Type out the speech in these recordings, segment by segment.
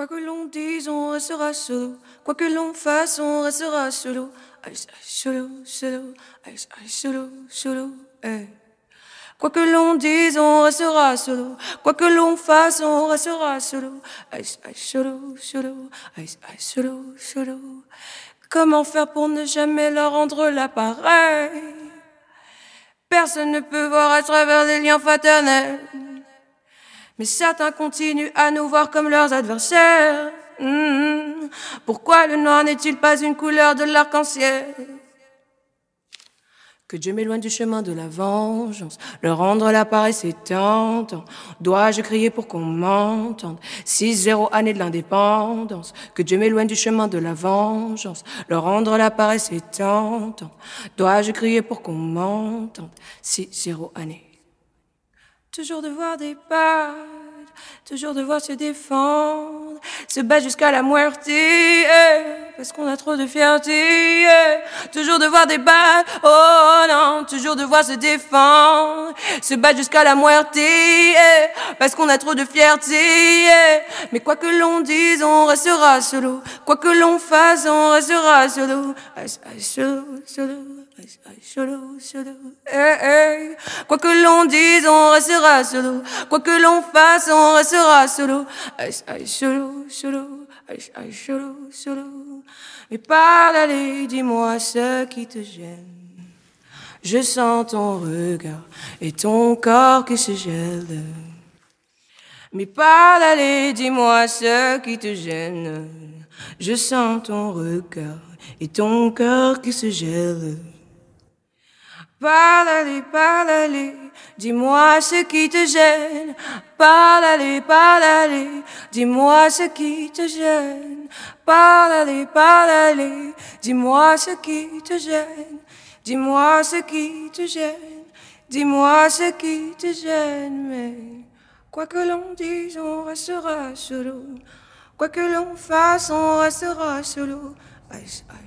Quoi que l'on dise, on restera solo. Quoi que l'on fasse, on restera solo. solo, solo. Eh. Quoi que l'on dise, on restera solo. Quoi que l'on fasse, on restera solo. solo, solo. solo. Comment faire pour ne jamais leur rendre l'appareil Personne ne peut voir à travers les liens fraternels. Mais certains continuent à nous voir comme leurs adversaires. Hmm. Pourquoi le noir n'est-il pas une couleur de l'arc-en-ciel que Dieu m'éloigne du chemin de la vengeance, leur rendre la paresse étante. Dois-je crier pour qu'on m'entende 6-0 années de l'indépendance. Que Dieu m'éloigne du chemin de la vengeance, leur rendre la paresse étante. Dois-je crier pour qu'on m'entende 6-0 années... Toujours devoir débattre, toujours devoir se défendre, se battre jusqu'à la moitié, eh, parce qu'on a trop de fierté. Eh. toujours devoir débattre, oh non, toujours devoir se défendre, se battre jusqu'à la moitié, eh, parce qu'on a trop de fierté. Mais quoi que l'on dise, on restera solo. Quoi que l'on fasse, on restera solo. solo. Eh, eh. Quoi que l'on dise, on restera solo. Quoi que l'on fasse, on restera solo. Mais parle, allez, dis-moi ce qui te gêne. Je sens ton regard et ton corps qui se gèle. Mais parle, allez, dis-moi ce qui te gêne. Je sens ton regard et ton cœur qui se gèle. Parle-lui, parle dis-moi ce qui te gêne. Parle-lui, parle dis-moi ce qui te gêne. Parle-lui, parle-lui, dis-moi ce qui te gêne. Dis-moi ce qui te gêne. Dis-moi ce qui te gêne. Mais quoi que l'on dise, on restera solo. Quoi que l'on fasse, on restera solo.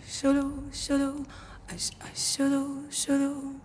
Solo, solo. I, I solo, solo.